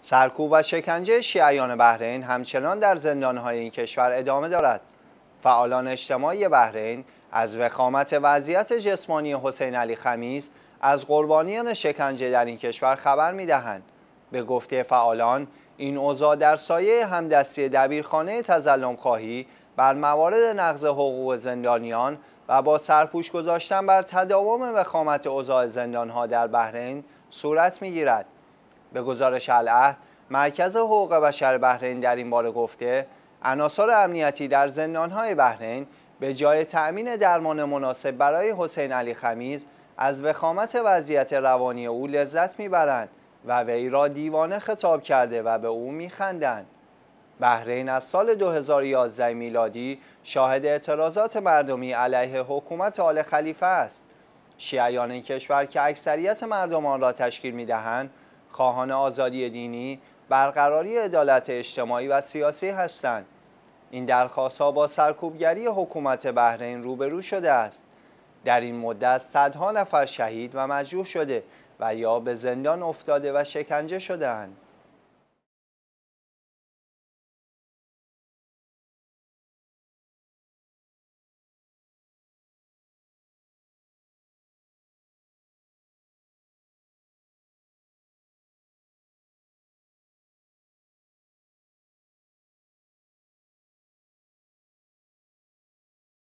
سرکوب و شکنجه شیعیان بحرین همچنان در زندانهای این کشور ادامه دارد. فعالان اجتماعی بحرین از وخامت وضعیت جسمانی حسین علی خمیس از قربانیان شکنجه در این کشور خبر دهند. به گفته فعالان این اوضاع در سایه همدستی دبیرخانه تزلم خواهی بر موارد نقض حقوق زندانیان و با سرپوش گذاشتن بر تداوم وخامت اوضاع زندانها در بحرین صورت گیرد. به گزارش العهد مرکز حقوق بشر بحرین در این باره گفته عناصر امنیتی در زندانهای بحرین به جای تأمین درمان مناسب برای حسین علی خمیز از وخامت وضعیت روانی او لذت میبرند و وی را دیوانه خطاب کرده و به او میخندند بحرین از سال 2011 میلادی شاهد اعتراضات مردمی علیه حکومت آل خلیفه است شیعیان این کشور که اکثریت مردم آن را تشکیل میدهند خواهان آزادی دینی برقراری عدالت اجتماعی و سیاسی هستند این درخواست با سرکوبگری حکومت بحرین روبرو شده است در این مدت صدها نفر شهید و مجروح شده و یا به زندان افتاده و شکنجه شدهاند